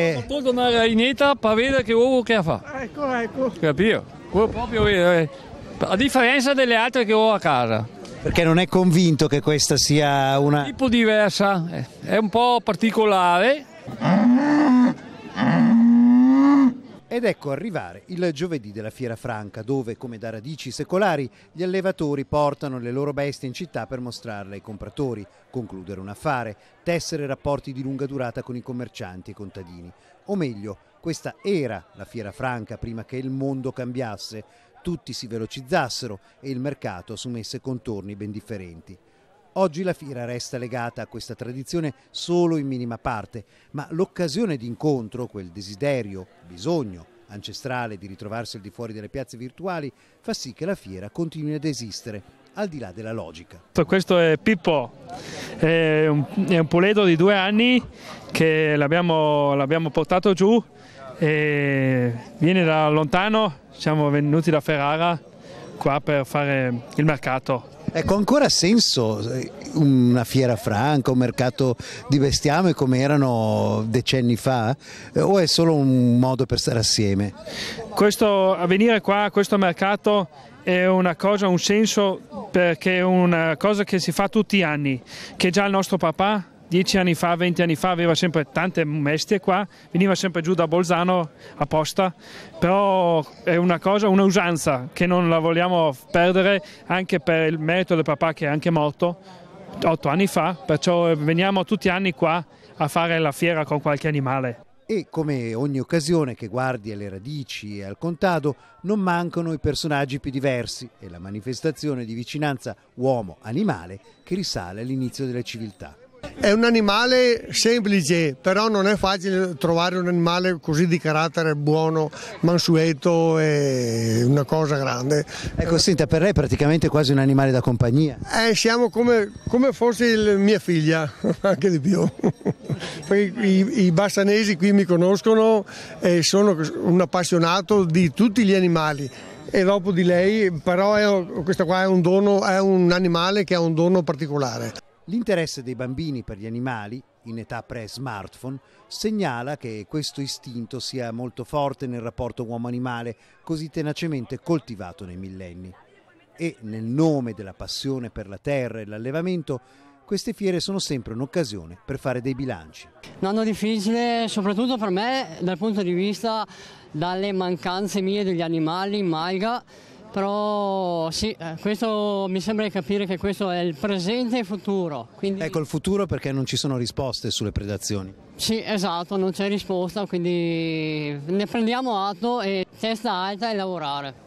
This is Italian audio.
Non Può tornare in Ineta per vedere che uovo che fa. Ecco, ecco. Capito? Quello proprio eh, a differenza delle altre che ho a casa. Perché non è convinto che questa sia una... Un Tipo diversa, eh, è un po' particolare, Ed ecco arrivare il giovedì della Fiera Franca, dove, come da radici secolari, gli allevatori portano le loro bestie in città per mostrarle ai compratori, concludere un affare, tessere rapporti di lunga durata con i commercianti e i contadini. O meglio, questa era la Fiera Franca prima che il mondo cambiasse, tutti si velocizzassero e il mercato assumesse contorni ben differenti. Oggi la fiera resta legata a questa tradizione solo in minima parte, ma l'occasione d'incontro, quel desiderio, bisogno, ancestrale di ritrovarsi al di fuori delle piazze virtuali fa sì che la fiera continui ad esistere al di là della logica. Questo è Pippo, è un, è un puledo di due anni che l'abbiamo, portato giù, e viene da lontano, siamo venuti da Ferrara qua per fare il mercato Ecco, ancora ha senso eh, una fiera franca, un mercato di bestiame come erano decenni fa? Eh, o è solo un modo per stare assieme? Questo, venire qua a questo mercato è una cosa, un senso, perché è una cosa che si fa tutti gli anni, che già il nostro papà dieci anni fa, venti anni fa aveva sempre tante bestie qua, veniva sempre giù da Bolzano apposta, però è una cosa, un'usanza che non la vogliamo perdere anche per il merito del papà che è anche morto otto anni fa, perciò veniamo tutti gli anni qua a fare la fiera con qualche animale. E come ogni occasione che guardi alle radici e al contado, non mancano i personaggi più diversi e la manifestazione di vicinanza uomo-animale che risale all'inizio della civiltà. È un animale semplice, però non è facile trovare un animale così di carattere buono, mansueto e una cosa grande. Ecco, senta, per lei è praticamente quasi un animale da compagnia. Eh, siamo come, come fosse mia figlia, anche di più. I, I bassanesi qui mi conoscono e sono un appassionato di tutti gli animali e dopo di lei, però è, questo qua è un, dono, è un animale che ha un dono particolare. L'interesse dei bambini per gli animali, in età pre-smartphone, segnala che questo istinto sia molto forte nel rapporto uomo-animale, così tenacemente coltivato nei millenni. E nel nome della passione per la terra e l'allevamento, queste fiere sono sempre un'occasione per fare dei bilanci. Un anno difficile soprattutto per me dal punto di vista delle mancanze mie degli animali in malga però sì, eh, questo mi sembra di capire che questo è il presente e il futuro. Quindi... Ecco, il futuro perché non ci sono risposte sulle predazioni. Sì, esatto, non c'è risposta, quindi ne prendiamo atto e testa alta e lavorare.